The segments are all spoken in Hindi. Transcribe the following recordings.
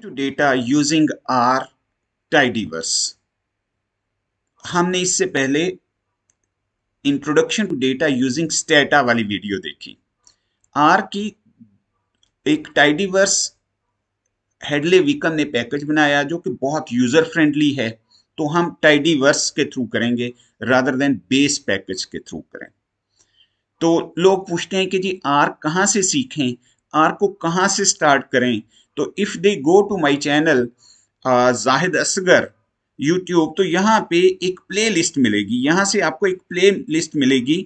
to data using R tidyverse हमने इससे पहले introduction to data using Stata वाली वीडियो देखी आर की एक टाइडीवर्स हेडले विकम ने पैकेज बनाया जो कि बहुत यूजर फ्रेंडली है तो हम टाइडीवर्स के थ्रू करेंगे रादर देन बेस पैकेज के थ्रू करें तो लोग पूछते हैं कि जी आर कहाँ से सीखें आर को कहाँ से स्टार्ट करें तो if they go to my channel Zahid Asghar YouTube तो यहाँ पे एक प्ले लिस्ट मिलेगी यहां से आपको एक प्ले लिस्ट मिलेगी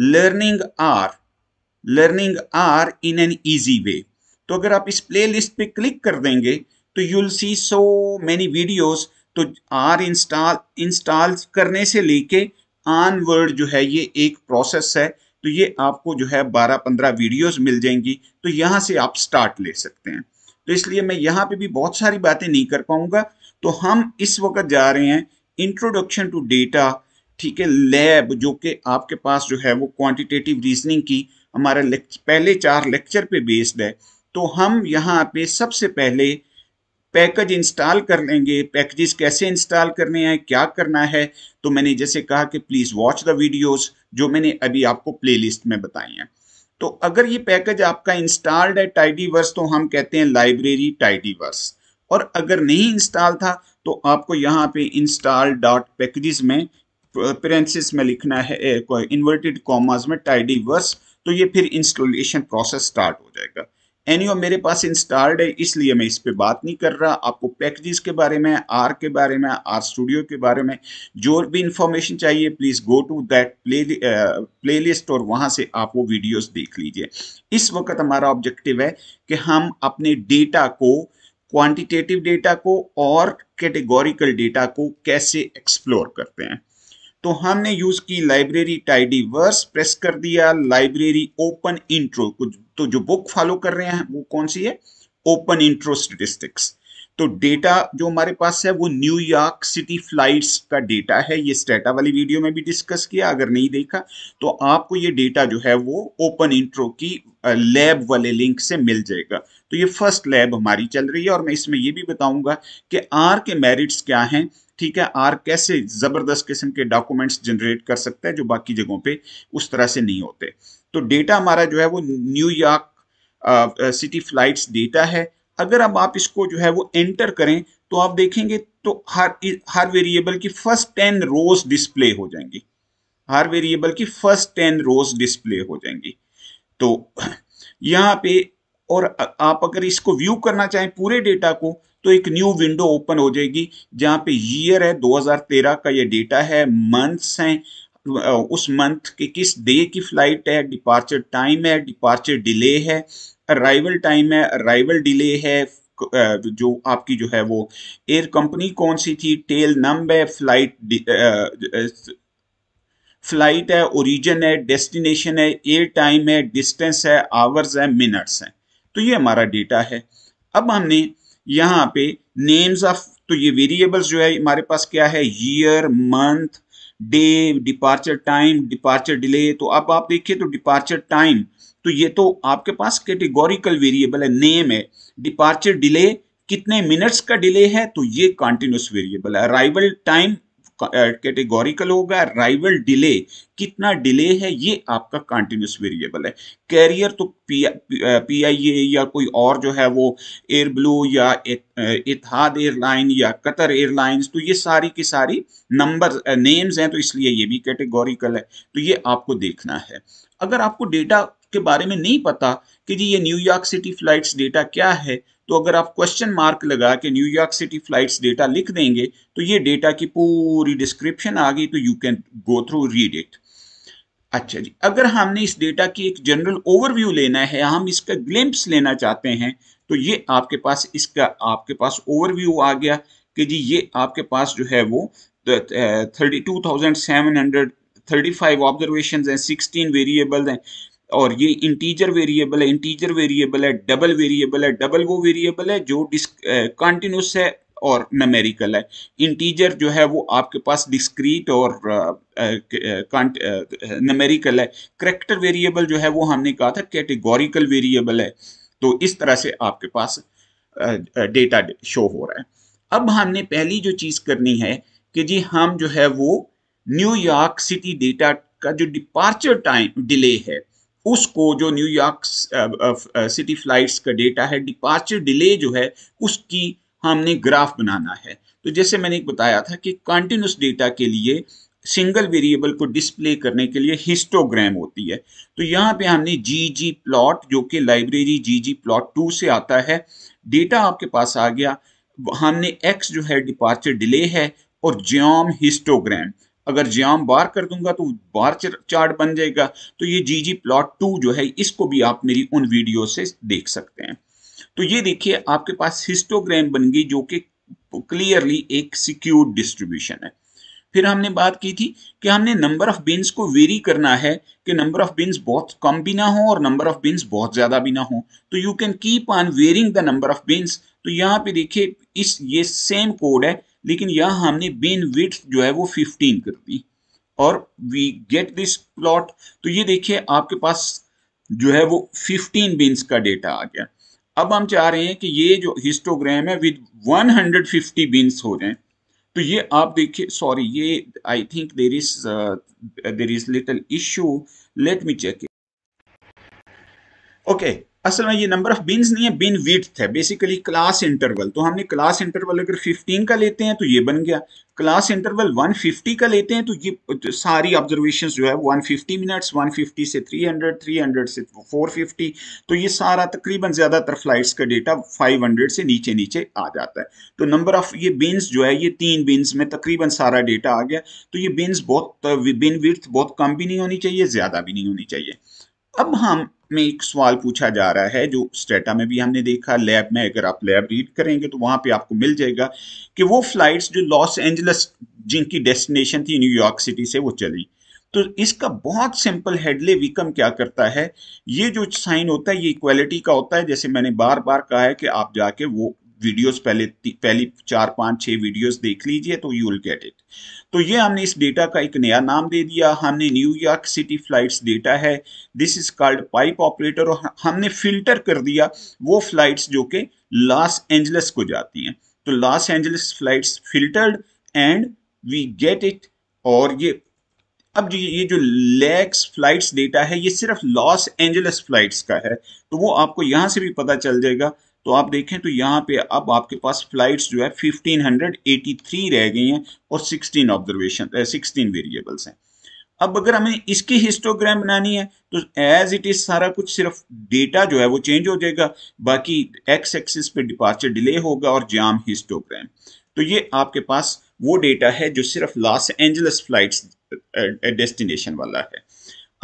learning R learning R in an easy way तो अगर आप इस प्ले लिस्ट पे क्लिक कर देंगे तो you'll see so many videos तो आर इंस्टॉल इंस्टॉल करने से लेके वर्ड जो है ये एक प्रोसेस है तो ये आपको जो है 12-15 वीडियोस मिल जाएंगी तो यहां से आप स्टार्ट ले सकते हैं तो इसलिए मैं यहाँ पे भी बहुत सारी बातें नहीं कर पाऊंगा तो हम इस वक्त जा रहे हैं इंट्रोडक्शन टू डेटा ठीक है लैब जो कि आपके पास जो है वो क्वांटिटेटिव रीजनिंग की हमारा पहले चार लेक्चर पे बेस्ड है तो हम यहाँ पे सबसे पहले पैकेज इंस्टॉल कर लेंगे पैकेजेस कैसे इंस्टॉल करने हैं क्या करना है तो मैंने जैसे कहा कि प्लीज़ वॉच द वीडियोस जो मैंने अभी आपको प्लेलिस्ट में बताई हैं तो अगर ये पैकेज आपका इंस्टॉल्ड है टाइडीवर्स तो हम कहते हैं लाइब्रेरी टाइडीवर्स और अगर नहीं इंस्टॉल था तो आपको यहाँ पे इंस्टॉल डॉट पैकेजेस में प्रेंसिस में लिखना है इन्वर्टेड कॉमास में टाइडीवर्स तो ये फिर इंस्टॉलेशन प्रोसेस स्टार्ट हो जाएगा एनियो मेरे पास इंस्टॉल्ड है इसलिए मैं इस पर बात नहीं कर रहा आपको पैकेजेस के बारे में आर के बारे में आर स्टूडियो के बारे में जो भी इंफॉर्मेशन चाहिए please go to that play playlist और वहां से आप वो वीडियोस देख लीजिए इस वक्त हमारा ऑब्जेक्टिव है कि हम अपने डेटा को क्वान्टिटेटिव डेटा को और कैटेगोरिकल डेटा को कैसे एक्सप्लोर करते हैं तो हमने यूज की लाइब्रेरी टाइडी वर्स प्रेस कर दिया लाइब्रेरी ओपन इंट्रो कुछ तो जो बुक फॉलो कर रहे हैं वो कौन सी है ओपन इंट्रो स्टेटिस्टिक्स तो डेटा जो हमारे पास है वो न्यूयॉर्क सिटी फ्लाइट्स का डेटा है ये स्टेटा वाली वीडियो में भी डिस्कस किया अगर नहीं देखा तो आपको ये डेटा जो है वो ओपन इंट्रो की लैब वाले लिंक से मिल जाएगा तो ये फर्स्ट लैब हमारी चल रही है और मैं इसमें ये भी बताऊंगा कि आर के मेरिट्स क्या हैं ठीक है आर कैसे ज़बरदस्त किस्म के डॉक्यूमेंट्स जनरेट कर सकता है जो बाकी जगहों पर उस तरह से नहीं होते तो डेटा हमारा जो है वो न्यूयॉर्क सिटी फ्लाइट्स डेटा है अगर अब आप इसको जो है वो एंटर करें तो आप देखेंगे तो हर हर वेरिएबल की फर्स्ट टेन रोज डिस्प्ले हो जाएंगी हर वेरिएबल की फर्स्ट टेन रोज डिस्प्ले हो जाएंगी तो यहाँ पे और आप अगर इसको व्यू करना चाहें पूरे डेटा को तो एक न्यू विंडो ओपन हो जाएगी जहाँ पे ईयर है 2013 का ये डेटा है मंथ्स हैं उस मंथ के किस डे की फ़्लाइट है डिपार्चर टाइम है डिपार्चर डिले है अराइवल टाइम है अराइवल डिले है जो आपकी जो है वो एयर कंपनी कौन सी थी टेल नंब है फ्लाइट फ्लाइट है ओरिजिन है डेस्टिनेशन है एयर टाइम है डिस्टेंस है आवर्स है मिनट्स है तो ये हमारा डेटा है अब हमने यहाँ पे नेम्स ऑफ तो ये वेरिएबल्स जो है हमारे पास क्या है year month day departure time departure delay तो अब आप देखिए तो डिपार्चर टाइम तो ये तो आपके पास कैटेगोरिकल वेरिएबल है नेम है डिपार्चर डिले कितने मिनट्स का डिले है तो ये कॉन्टिन्यूस वेरिएबल है अराइवल टाइम कैटेगोरिकल होगा राइवल डिले कितना डिले है ये आपका कंटिन्यूस वेरिएबल है कैरियर तो पी आई ए या कोई और जो है वो एयर ब्लू या इतिहाद एयरलाइन या कतर एयरलाइंस तो ये सारी की सारी नंबर नेम्स हैं तो इसलिए ये भी कैटेगोरिकल है तो ये आपको देखना है अगर आपको डेटा के बारे में नहीं पता कि जी ये न्यूयॉर्क सिटी फ्लाइट्स डेटा क्या है तो अगर आप क्वेश्चन मार्क लगा के न्यूयॉर्क सिटी फ्लाइट्स डेटा लिख देंगे तो ये डेटा की पूरी डिस्क्रिप्शन आ गई तो you can go through read it अच्छा जी अगर हमने इस डेटा की एक जनरल ओवरव्यू लेना है हम इसका ग्लिम्प्स लेना चाहते हैं तो ये आपके पास इसका आपके पास ओवरव्यू आ गया कि जी ये आपके पास जो है वो thirty two thousand seven hundred thirty five observation हैं सिक्सटीन वेरिएबल्स हैं और ये इंटीजर वेरिएबल है इंटीजर वेरिएबल है डबल वेरिएबल है डबल वो वेरिएबल है जो कंटिन्यूस eh, है और नमेरिकल है इंटीजर जो है वो आपके पास डिस्क्रीट और नमेरिकल eh, eh, है करेक्टर वेरिएबल जो है वो हमने कहा था कैटेगोरिकल वेरिएबल है तो इस तरह से आपके पास डेटा शो हो रहा है अब हमने पहली जो चीज़ करनी है कि जी हम जो है वो न्यूयॉर्क सिटी डेटा का जो डिपार्चर टाइम डिले है उसको जो न्यूयॉर्क सिटी फ्लाइट्स का डेटा है डिपार्चर डिले जो है उसकी हमने ग्राफ बनाना है तो जैसे मैंने एक बताया था कि कंटिन्यूस डेटा के लिए सिंगल वेरिएबल को डिस्प्ले करने के लिए हिस्टोग्राम होती है तो यहाँ पे हमने जी जी प्लॉट जो कि library G G plot two से आता है डेटा आपके पास आ गया हमने एक्स जो है डिपार्चर डिले है और ज्योम हिस्टोग्राम अगर ज्याम बार कर दूंगा तो बार चार्ट बन जाएगा तो ये जी जी प्लॉट टू जो है इसको भी आप मेरी उन वीडियो से देख सकते हैं तो ये देखिए आपके पास हिस्टोग्राम बन गई जो कि क्लियरली एक सिक्योर डिस्ट्रीब्यूशन है फिर हमने बात की थी कि हमने नंबर ऑफ बिन्स को वेरी करना है कि नंबर ऑफ बिन्स बहुत कम भी ना हो और नंबर ऑफ बिन्स बहुत ज़्यादा भी ना हो तो you can keep on varying the number of bins तो यहाँ पे देखिए इस ये सेम कोड है लेकिन यहाँ हमने बिन विथ जो है वो फिफ्टीन कर दी और वी गेट दिस प्लॉट तो ये देखिए आपके पास जो है वो फिफ्टीन बिन्स का डेटा आ गया अब हम चाह रहे हैं कि ये जो हिस्टोग्राम है विद 150 बिन्स हो जाए तो ये आप देखिए सॉरी ये I think there is there is little issue let me check okay असल में ये नंबर ऑफ बिन्स नहीं है बिन विथ है बेसिकली क्लास इंटरवल तो हमने क्लास इंटरवल अगर 15 का लेते हैं तो ये बन गया क्लास इंटरवल 150 का लेते हैं तो ये सारी ऑब्जर्वेशन जो है 150 मिनट्स 150 से 300 300 से 450 तो ये सारा तकरीबन ज़्यादातर फ्लाइट्स का डेटा 500 से नीचे नीचे आ जाता है तो नंबर ऑफ ये बिन्स जो है ये तीन बिन्स में तकरीबन सारा डेटा आ गया तो ये बिन्स बहुत बिन विथ बहुत कम भी नहीं होनी चाहिए ज़्यादा भी नहीं होनी चाहिए अब हम में एक सवाल पूछा जा रहा है जो स्टेटा में भी हमने देखा लैब में अगर आप लैब रीड करेंगे तो वहाँ पे आपको मिल जाएगा कि वो फ्लाइट्स जो लॉस एंजलस जिनकी डेस्टिनेशन थी न्यूयॉर्क सिटी से वो चली तो इसका बहुत सिंपल हेडले विकम क्या करता है ये जो साइन होता है ये इक्वालिटी का होता है जैसे मैंने बार बार कहा है कि आप जाके वो वीडियोस पहले पहली चार पांच छह वीडियोस देख लीजिए तो यू विल गेट इट तो ये हमने इस डेटा का एक नया नाम दे दिया हमने न्यूयॉर्क सिटी फ्लाइट्स डेटा है this is called pipe operator और हमने फिल्टर कर दिया वो फ्लाइट्स जो कि लॉस एंजलिस को जाती हैं तो Los Angeles flight filtered and we get it और ये अब जो ये जो लैक्स फ्लाइट्स डेटा है ये सिर्फ लॉस एंजलिस फ्लाइट्स का है तो वो आपको यहां से भी पता चल जाएगा तो आप देखें तो यहाँ पे अब आपके पास फ्लाइट्स जो है 1583 रह गई हैं और 16 ऑब्जर्वेशन 16 वेरिएबल्स हैं अब अगर हमें इसकी हिस्टोग्राम बनानी है तो एज इट इज सारा कुछ सिर्फ डेटा जो है वो चेंज हो जाएगा बाकी एक्स एक्सिस पे डिपार्चर डिले होगा और जाम हिस्टोग्राम तो ये आपके पास वो डेटा है जो सिर्फ लॉस एंजल्स फ्लाइट्स डेस्टिनेशन वाला है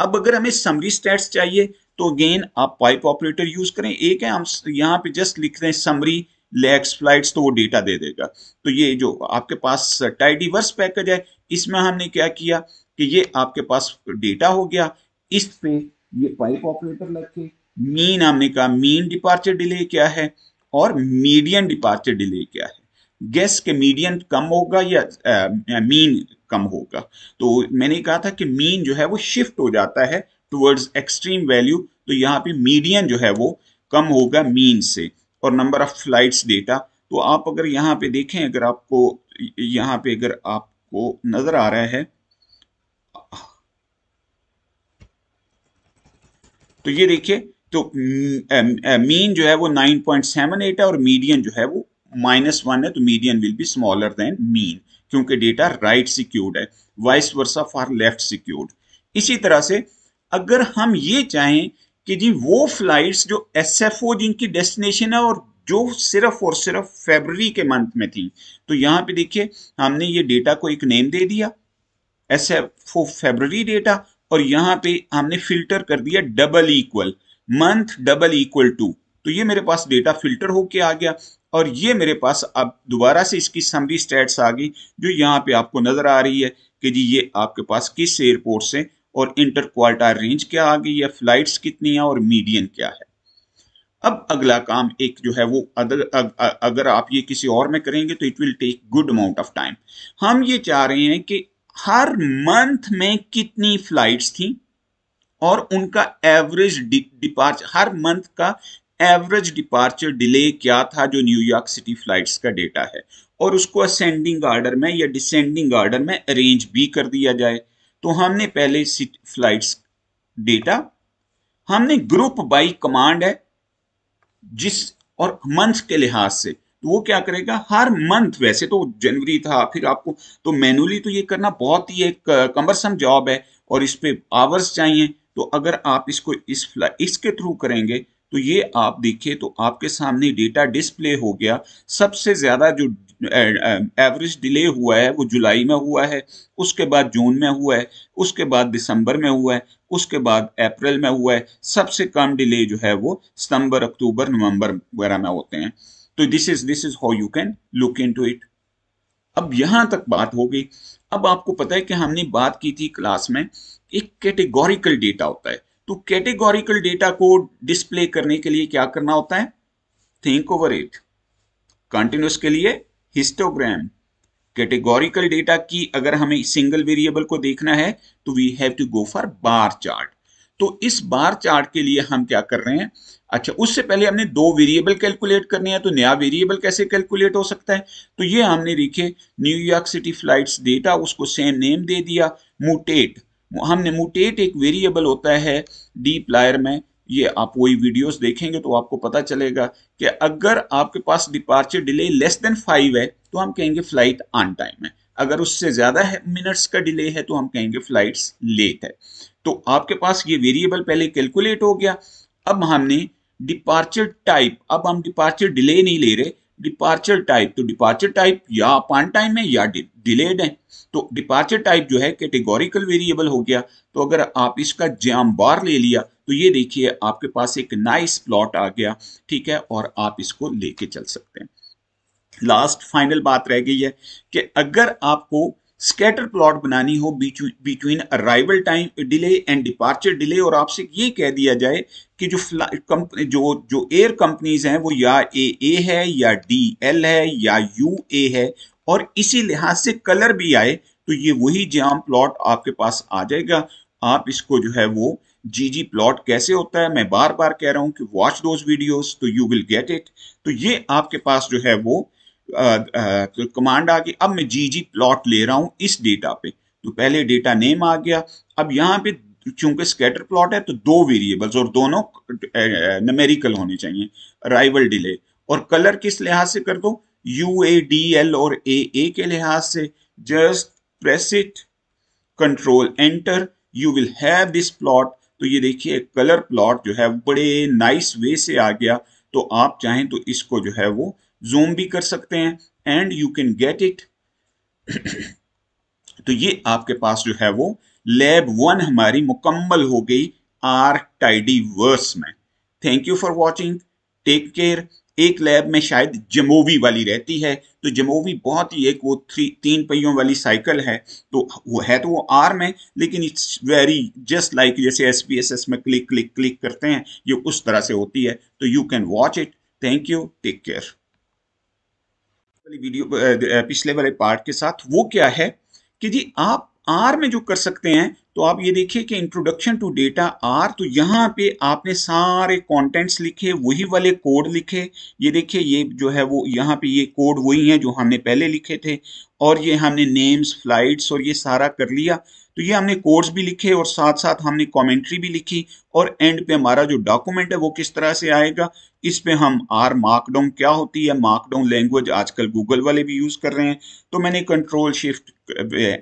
अब अगर हमें समरी स्टेट्स चाहिए तो अगेन आप पाइप ऑपरेटर यूज करें एक है हम यहाँ पे जस्ट लिख रहे हैं समरी लेग्स फ्लाइट्स तो वो डेटा दे देगा तो ये जो आपके पास टाइडीवर्स पैकेज है इसमें हमने क्या किया कि ये आपके पास डेटा हो गया इस पे ये पाइप ऑपरेटर लग के मीन हमने कहा मीन डिपार्चर डिले क्या है और मीडियन डिपार्चर डिले क्या है गैस के मीडियन कम होगा या मीन कम होगा तो मैंने कहा था कि मीन जो है वो शिफ्ट हो जाता है टूवर्ड्स एक्सट्रीम वैल्यू तो यहाँ पे मीडियन जो है वो कम होगा मीन से और नंबर ऑफ फ्लाइट्स डेटा तो आप अगर यहाँ पे देखें अगर आपको यहाँ पे अगर आपको नजर आ रहा है तो ये देखिए तो मीन जो है वो 9.78 है और मीडियन जो है वो माइनस वन है तो median will be smaller than mean क्योंकि डेटा राइट सिक्योर्ड है vice versa for left skewed इसी तरह से अगर हम ये चाहें कि जी वो फ्लाइट्स जो एस एफ ओ जिनकी डेस्टिनेशन है और जो सिर्फ और सिर्फ फेबररी के मंथ में थी तो यहाँ पे देखिए हमने ये डेटा को एक नेम दे दिया S F O February data और यहाँ पे हमने फिल्टर कर दिया double equal month double equal two तो ये मेरे पास डेटा फिल्टर होके आ गया और ये मेरे पास अब दोबारा से इसकी समरी स्टेट्स आ गई जो यहाँ पे आपको नज़र आ रही है कि जी ये आपके पास किस एयरपोर्ट से और इंटर क्वार्टर रेंज क्या आ गई है फ्लाइट्स कितनी है और मीडियन क्या है अब अगला काम एक जो है वो अदर अग, अगर आप ये किसी और में करेंगे तो it will take good amount of time हम ये चाह रहे हैं कि हर मंथ में कितनी फ्लाइट्स थी और उनका एवरेज डिपार्चर हर मंथ का एवरेज डिपार्चर डिले क्या था जो न्यूयॉर्क सिटी फ्लाइट्स का डेटा है और उसको असेंडिंग ऑर्डर में या डिसेंडिंग ऑर्डर में अरेंज भी कर दिया जाए तो हमने पहले फ्लाइट्स डेटा हमने ग्रुप बाई कमांड है जिस और मंथ के लिहाज से तो वो क्या करेगा हर मंथ वैसे तो जनवरी था फिर आपको तो मैनुअली तो ये करना बहुत ही एक कमरसम जॉब है और इस पर आवर्स चाहिए तो अगर आप इसको इस इसके थ्रू करेंगे तो ये आप देखिए तो आपके सामने डेटा डिस्प्ले हो गया सबसे ज़्यादा जो एवरेज डिले um, हुआ है वो जुलाई में हुआ है उसके बाद जून में हुआ है उसके बाद दिसंबर में हुआ है उसके बाद अप्रैल में हुआ है सबसे कम डिले जो है वो सितंबर अक्टूबर नवंबर वगैरह में होते हैं तो this is this is how you can look into it अब यहां तक बात हो गई अब आपको पता है कि हमने बात की थी क्लास में एक कैटेगोरिकल डेटा होता है तो कैटेगोरिकल डेटा को डिस्प्ले करने के लिए क्या करना होता है थिंक ओवर इट कंटिन्यूस के लिए हिस्टोग्राम कैटेगोरिकल डेटा की अगर हमें सिंगल वेरिएबल को देखना है तो we have to go for bar chart तो इस बार चार्ट के लिए हम क्या कर रहे हैं अच्छा उससे पहले हमने दो वेरिएबल कैलकुलेट करने हैं तो नया वेरिएबल कैसे कैलकुलेट हो सकता है तो ये हमने देखे न्यूयॉर्क सिटी फ्लाइट्स डेटा उसको सेम नेम दे दिया मुटेट हमने मुटेट एक वेरिएबल होता है डी प्लायर में ये आप वही वीडियोस देखेंगे तो आपको पता चलेगा कि अगर आपके पास departure delay less than five है तो हम कहेंगे फ्लाइट ऑन टाइम है अगर उससे ज़्यादा है मिनट्स का डिले है तो हम कहेंगे फ्लाइट्स लेट है तो आपके पास ये वेरिएबल पहले कैलकुलेट हो गया अब हमने डिपार्चर टाइप अब हम डिपार्चर डिले नहीं ले रहे डिपार्चर टाइप तो डिपार्चर टाइप या अपान टाइम है या डिलेड है तो डिपार्चर टाइप जो है कैटेगोरिकल वेरिएबल हो गया तो अगर आप इसका जाम बार ले लिया तो ये देखिए आपके पास एक नाइस प्लॉट आ गया ठीक है और आप इसको लेके चल सकते हैं लास्ट फाइनल बात रह गई है कि अगर आपको स्केटर प्लॉट बनानी हो between arrival time delay and departure delay और आपसे ये कह दिया जाए कि जो कंपनी जो जो एयर कंपनीज हैं वो या ए ए है या डी एल है या यू ए है और इसी लिहाज से कलर भी आए तो ये वही जाम प्लॉट आपके पास आ जाएगा आप इसको जो है वो जी जी प्लॉट कैसे होता है मैं बार बार कह रहा हूं कि वॉच दोज वीडियोस तो यू विल गेट इट तो ये आपके पास जो है वो कमांड तो आ गई अब मैं जी जी प्लॉट ले रहा हूं इस डेटा पे तो पहले डेटा नेम आ गया अब यहाँ पे चूंकि स्कैटर प्लॉट है तो दो वेरिएबल्स और दोनों नमेरिकल होने चाहिए अराइवल डिले और कलर किस लिहाज से कर दो यू ए डी एल और ए ए के लिहाज से just press it control enter you will have this plot तो ये देखिए कलर प्लॉट जो है बड़े नाइस वे से आ गया तो आप चाहें तो इसको जो है वो जूम भी कर सकते हैं and you can get it तो ये आपके पास जो है वो लैब वन हमारी मुकम्मल हो गई आर टाइडी वर्स में thank you for watching take care एक लैब में शायद जमोवी वाली रहती है तो जमोवी बहुत ही एक वो थ्री तीन पहियों वाली साइकिल है तो वो है तो वो आर में लेकिन इट्स वेरी जस्ट लाइक जैसे एस पी एस एस में क्लिक क्लिक क्लिक करते हैं ये उस तरह से होती है तो you can watch it thank you take care वाली वीडियो पिछले वाले पार्ट के साथ वो क्या है कि जी आप आर में जो कर सकते हैं तो आप ये देखिए कि इंट्रोडक्शन टू डेटा आर तो यहाँ पे आपने सारे कंटेंट्स लिखे वही वाले कोड लिखे ये देखिए ये जो है वो यहाँ पे ये कोड वही हैं जो हमने पहले लिखे थे और ये हमने नेम्स फ्लाइट्स और ये सारा कर लिया तो ये हमने कोर्स भी लिखे और साथ साथ हमने कमेंट्री भी लिखी और एंड पे हमारा जो डॉक्यूमेंट है वो किस तरह से आएगा इस पे हम आर मार्कडाउन क्या होती है मार्कडाउन लैंग्वेज आजकल गूगल वाले भी यूज़ कर रहे हैं तो मैंने कंट्रोल शिफ्ट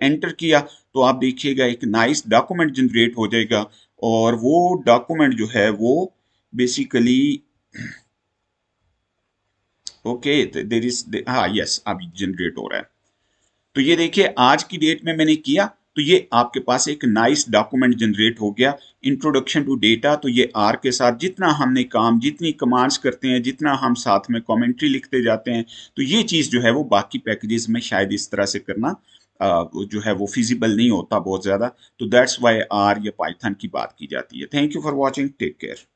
एंटर किया तो आप देखिएगा एक नाइस डॉक्यूमेंट जनरेट हो जाएगा और वो डॉक्यूमेंट जो है वो बेसिकली ओके देर इज हा यस अभी जनरेट हो रहा है तो ये देखिए आज की डेट में मैंने किया तो ये आपके पास एक नाइस डॉक्यूमेंट जनरेट हो गया इंट्रोडक्शन टू डेटा तो ये आर के साथ जितना हमने काम जितनी कमांड्स करते हैं जितना हम साथ में कमेंट्री लिखते जाते हैं तो ये चीज़ जो है वो बाकी पैकेजेस में शायद इस तरह से करना जो है वो फिजिबल नहीं होता बहुत ज़्यादा तो दैट्स वाई आर या पाइथन की बात की जाती है thank you for watching take care